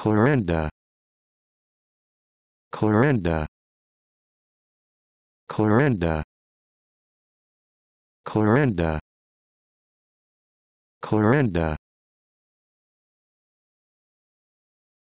Clarinda Clarinda Clarinda Clarinda Clarinda